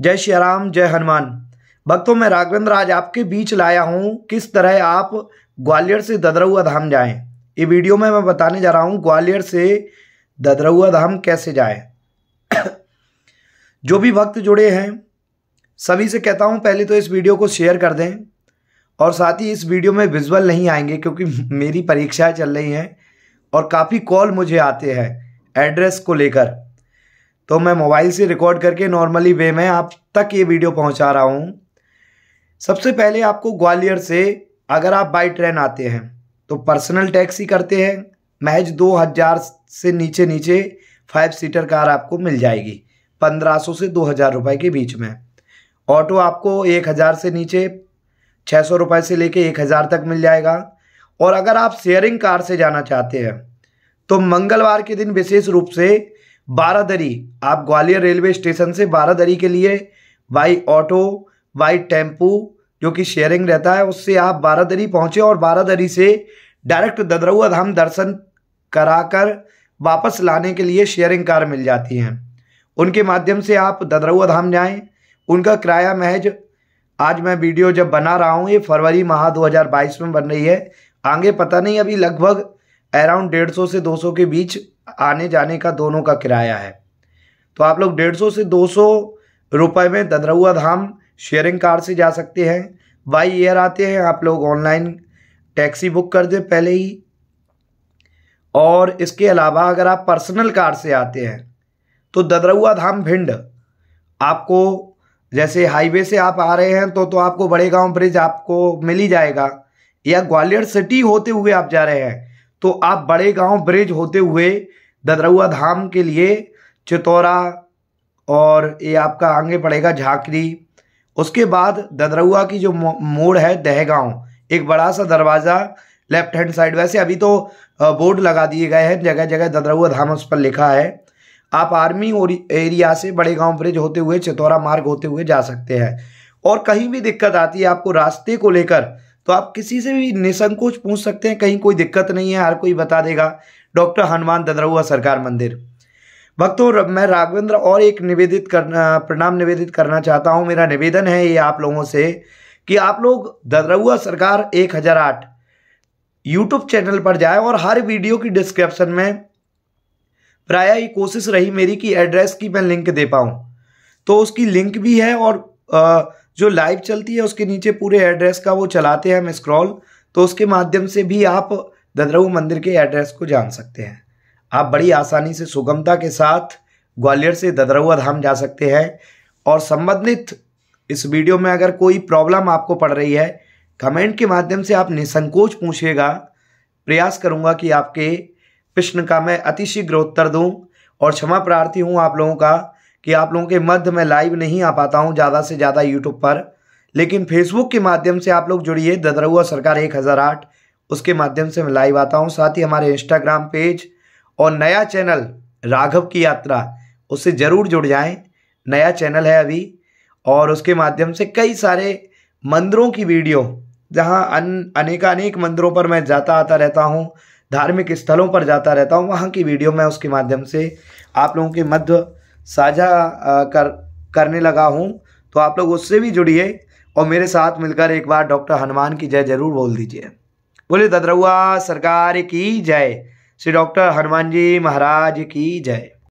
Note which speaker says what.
Speaker 1: जय श्री राम जय हनुमान भक्तों मैं राघवेंद्र आज आपके बीच लाया हूँ किस तरह आप ग्वालियर से ददरऊआ धाम जाएं ये वीडियो में मैं बताने जा रहा हूँ ग्वालियर से ददरऊआ धाम कैसे जाएं जो भी भक्त जुड़े हैं सभी से कहता हूँ पहले तो इस वीडियो को शेयर कर दें और साथ ही इस वीडियो में विजुअल नहीं आएंगे क्योंकि मेरी परीक्षाएं चल रही हैं और काफ़ी कॉल मुझे आते हैं एड्रेस को लेकर तो मैं मोबाइल से रिकॉर्ड करके नॉर्मली वे में आप तक ये वीडियो पहुंचा रहा हूँ सबसे पहले आपको ग्वालियर से अगर आप बाई ट्रेन आते हैं तो पर्सनल टैक्सी करते हैं महज दो हज़ार से नीचे नीचे फाइव सीटर कार आपको मिल जाएगी पंद्रह सौ से दो हज़ार रुपये के बीच में ऑटो आपको एक हज़ार से नीचे छः सौ से लेके एक हज़ार तक मिल जाएगा और अगर आप शेयरिंग कार से जाना चाहते हैं तो मंगलवार के दिन विशेष रूप से बारादरी आप ग्वालियर रेलवे स्टेशन से बारादरी के लिए बाई ऑटो बाई टेम्पू जो कि शेयरिंग रहता है उससे आप बारादरी पहुंचे और बारादरी से डायरेक्ट ददरुआ धाम दर्शन कराकर वापस लाने के लिए शेयरिंग कार मिल जाती हैं उनके माध्यम से आप ददरुआ धाम जाएं उनका किराया महज आज मैं वीडियो जब बना रहा हूँ ये फरवरी माह 2022 में बन रही है आगे पता नहीं अभी लगभग अराउंड 150 से 200 के बीच आने जाने का दोनों का किराया है तो आप लोग डेढ़ सौ से दो सौ रुपये में ददरुआ धाम शेयरिंग कार से जा सकते हैं बाई एयर आते हैं आप लोग ऑनलाइन टैक्सी बुक कर दें पहले ही और इसके अलावा अगर आप पर्सनल कार से आते हैं तो ददरुआ धाम भिंड आपको जैसे हाईवे से आप आ रहे हैं तो तो आपको बड़े गांव ब्रिज आपको मिल ही जाएगा या ग्वालियर सिटी होते हुए आप जा रहे हैं तो आप बड़े गांव ब्रिज होते हुए ददरुआ धाम के लिए चितौरा और ये आपका आगे पड़ेगा झाकरी उसके बाद ददरुआ की जो मोड़ है दहगांव एक बड़ा सा दरवाज़ा लेफ्ट हैंड साइड वैसे अभी तो बोर्ड लगा दिए गए हैं जगह जगह ददरुआ धाम उस पर लिखा है आप आर्मी और एरिया से बड़े गांव ब्रिज होते हुए चितौरा मार्ग होते हुए जा सकते हैं और कहीं भी दिक्कत आती है आपको रास्ते को लेकर तो आप किसी से भी निसंकोच पूछ सकते हैं कहीं कोई दिक्कत नहीं है हर कोई बता देगा डॉक्टर हनुमान ददरऊआ सरकार मंदिर भक्तों मैं राघवेंद्र और एक निवेदित करना प्रणाम निवेदित करना चाहता हूँ मेरा निवेदन है ये आप लोगों से कि आप लोग ददरऊआ सरकार एक हज़ार आठ यूट्यूब चैनल पर जाए और हर वीडियो की डिस्क्रिप्शन में प्राय ये कोशिश रही मेरी कि एड्रेस की मैं लिंक दे पाऊँ तो उसकी लिंक भी है और आ, जो लाइव चलती है उसके नीचे पूरे एड्रेस का वो चलाते हैं हम स्क्रॉल तो उसके माध्यम से भी आप ददरऊ मंदिर के एड्रेस को जान सकते हैं आप बड़ी आसानी से सुगमता के साथ ग्वालियर से ददरऊआ धाम जा सकते हैं और संबंधित इस वीडियो में अगर कोई प्रॉब्लम आपको पड़ रही है कमेंट के माध्यम से आप निसंकोच पूछिएगा प्रयास करूँगा कि आपके प्रश्न का मैं अतिशीघ्र उत्तर दूँ और क्षमा प्रार्थी हूँ आप लोगों का कि आप लोगों के मध्य में लाइव नहीं आ पाता हूँ ज़्यादा से ज़्यादा यूट्यूब पर लेकिन फेसबुक के माध्यम से आप लोग जुड़िए ददरुआ सरकार एक हज़ार आठ उसके माध्यम से मैं लाइव आता हूँ साथ ही हमारे इंस्टाग्राम पेज और नया चैनल राघव की यात्रा उससे ज़रूर जुड़ जाएँ नया चैनल है अभी और उसके माध्यम से कई सारे मंदिरों की वीडियो जहाँ अन अनेकानेक मंदिरों पर मैं जाता आता रहता हूँ धार्मिक स्थलों पर जाता रहता हूँ वहाँ की वीडियो मैं उसके माध्यम से आप लोगों के मध्य साझा कर करने लगा हूँ तो आप लोग उससे भी जुड़िए और मेरे साथ मिलकर एक बार डॉक्टर हनुमान की जय जरूर बोल दीजिए बोले ददरुआ सरकार की जय श्री डॉक्टर हनुमान जी महाराज की जय